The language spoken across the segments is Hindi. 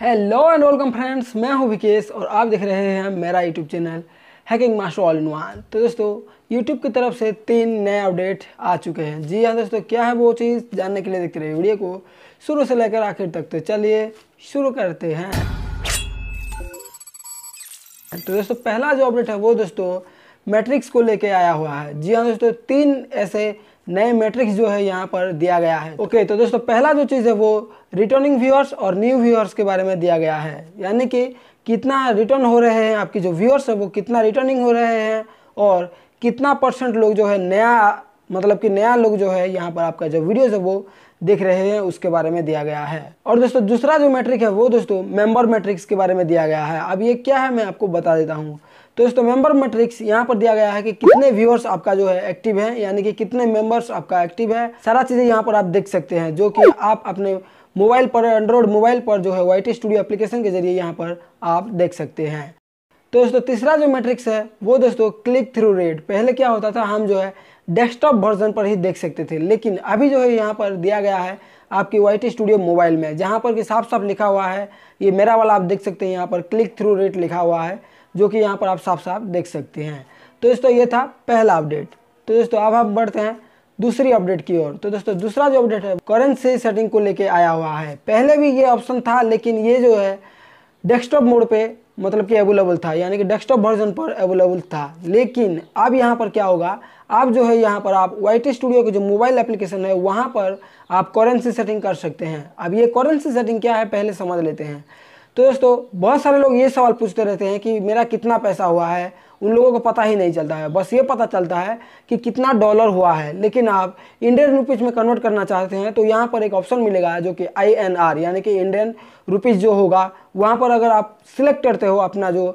हेलो एंड वेलकम फ्रेंड्स मैं हूं विकेश और आप देख रहे हैं मेरा YouTube channel hacking master all in one तो दोस्तों यूट्यूब की तरफ से तीन नए अपडेट आ चुके हैं जी हाँ दोस्तों क्या है वो चीज़ जानने के लिए देखते रहिए वीडियो को शुरू से लेकर आखिर तक तो चलिए शुरू करते हैं तो दोस्तों पहला जो अपडेट है वो दोस्तों मैट्रिक्स को लेके आया हुआ है जी हाँ दोस्तों तीन ऐसे नए मैट्रिक्स जो है यहाँ पर दिया गया है ओके तो दोस्तों पहला जो चीज़ है वो रिटर्निंग व्यूअर्स और न्यू व्यूअर्स के बारे में दिया गया है यानी कि कितना रिटर्न हो रहे हैं आपके जो व्यूअर्स है वो कितना रिटर्निंग हो रहे हैं और कितना परसेंट लोग जो है नया मतलब कि नया लोग जो है यहाँ पर आपका जो वीडियोज़ है वो देख रहे हैं उसके बारे में दिया गया है और दोस्तों दूसरा जो मैट्रिक है वो दोस्तों मेंबर मैट्रिक्स के बारे में दिया गया है अब ये क्या है मैं आपको बता देता हूँ तो दोस्तों मेंबर मैट्रिक्स यहाँ पर दिया गया है कि कितने व्यूअर्स आपका जो है एक्टिव है यानी कि कितने मेंबर्स आपका एक्टिव है सारा चीज़ें यहाँ पर आप देख सकते हैं जो कि आप अपने मोबाइल पर एंड्रॉयड मोबाइल पर जो है वाई स्टूडियो एप्लीकेशन के जरिए यहाँ पर आप देख सकते हैं तो दोस्तों तीसरा जो मैट्रिक्स है वो दोस्तों क्लिक थ्रू रेट पहले क्या होता था हम जो है डेस्कटॉप वर्जन पर ही देख सकते थे लेकिन अभी जो है यहाँ पर दिया गया है आपकी वाई स्टूडियो मोबाइल में जहाँ पर कि साफ साफ लिखा हुआ है ये मेरा वाला आप देख सकते हैं यहाँ पर क्लिक थ्रू रेट लिखा हुआ है जो कि यहाँ पर आप साफ साफ देख सकते हैं तो दोस्तों ये था पहला अपडेट तो दोस्तों अब हम बढ़ते हैं दूसरी अपडेट की ओर तो दोस्तों दूसरा जो अपडेट है करेंसी सेटिंग को लेके आया हुआ है पहले भी ये ऑप्शन था लेकिन ये जो है डेस्कटॉप मोड पे मतलब कि अवेलेबल था यानी कि डेस्कटॉप वर्जन पर अवेलेबल था लेकिन अब यहाँ पर क्या होगा आप जो है यहाँ पर आप वाई टी स्टूडियो के जो मोबाइल एप्लीकेशन है वहाँ पर आप करेंसी सेटिंग कर सकते हैं अब ये करेंसी सेटिंग क्या है पहले समझ लेते हैं तो दोस्तों बहुत सारे लोग ये सवाल पूछते रहते हैं कि मेरा कितना पैसा हुआ है उन लोगों को पता ही नहीं चलता है बस ये पता चलता है कि कितना डॉलर हुआ है लेकिन आप इंडियन रुपीज़ में कन्वर्ट करना चाहते हैं तो यहाँ पर एक ऑप्शन मिलेगा जो कि आई एन आर यानी कि इंडियन रुपीज़ जो होगा वहाँ पर अगर आप सिलेक्ट करते हो अपना जो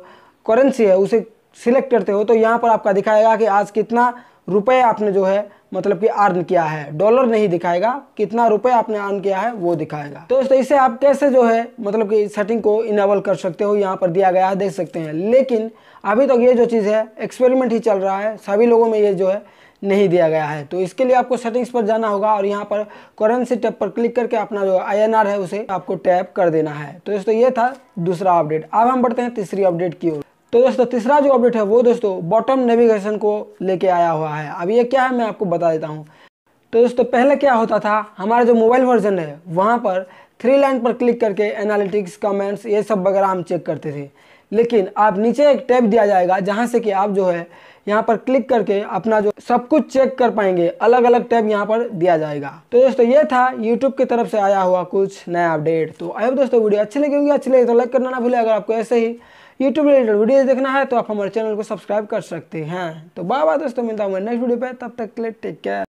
करेंसी है उसे सिलेक्ट करते हो तो यहाँ पर आपका दिखाएगा कि आज कितना रुपये आपने जो है मतलब कि अर्न किया है डॉलर नहीं दिखाएगा कितना रुपए आपने अर्न किया है वो दिखाएगा तो इसे आप कैसे जो है मतलब कि सेटिंग को इनेबल कर सकते हो यहाँ पर दिया गया है देख सकते हैं लेकिन अभी तक तो ये जो चीज़ है एक्सपेरिमेंट ही चल रहा है सभी लोगों में ये जो है नहीं दिया गया है तो इसके लिए आपको सेटिंग्स पर जाना होगा और यहाँ पर करेंसी टैप पर क्लिक करके अपना जो आई है उसे आपको टैप कर देना है तो दोस्तों ये था दूसरा अपडेट अब हम बढ़ते हैं तीसरी अपडेट की ओर तो दोस्तों तीसरा जो अपडेट है वो दोस्तों बॉटम नेविगेशन को लेके आया हुआ है अब ये क्या है मैं आपको बता देता हूँ तो दोस्तों पहले क्या होता था हमारा जो मोबाइल वर्जन है वहाँ पर थ्री लाइन पर क्लिक करके एनालिटिक्स कमेंट्स ये सब वगैरह हम चेक करते थे लेकिन आप नीचे एक टैब दिया जाएगा जहाँ से कि आप जो है यहाँ पर क्लिक करके अपना जो सब कुछ चेक कर पाएंगे अलग अलग टैब यहाँ पर दिया जाएगा तो दोस्तों ये था यूट्यूब की तरफ से आया हुआ कुछ नया अपडेट तो आए दोस्तों वीडियो अच्छी लगी होगी अच्छी लगी तो लाइक करना ना भूले अगर आपको ऐसे ही यूट्यूब रिलेटेड वीडियो देखना है तो आप हमारे चैनल को सब्सक्राइब कर सकते हैं तो बाबा दोस्तों मिलता हूँ नेक्स्ट वीडियो पर तब तक के लिए टेक केयर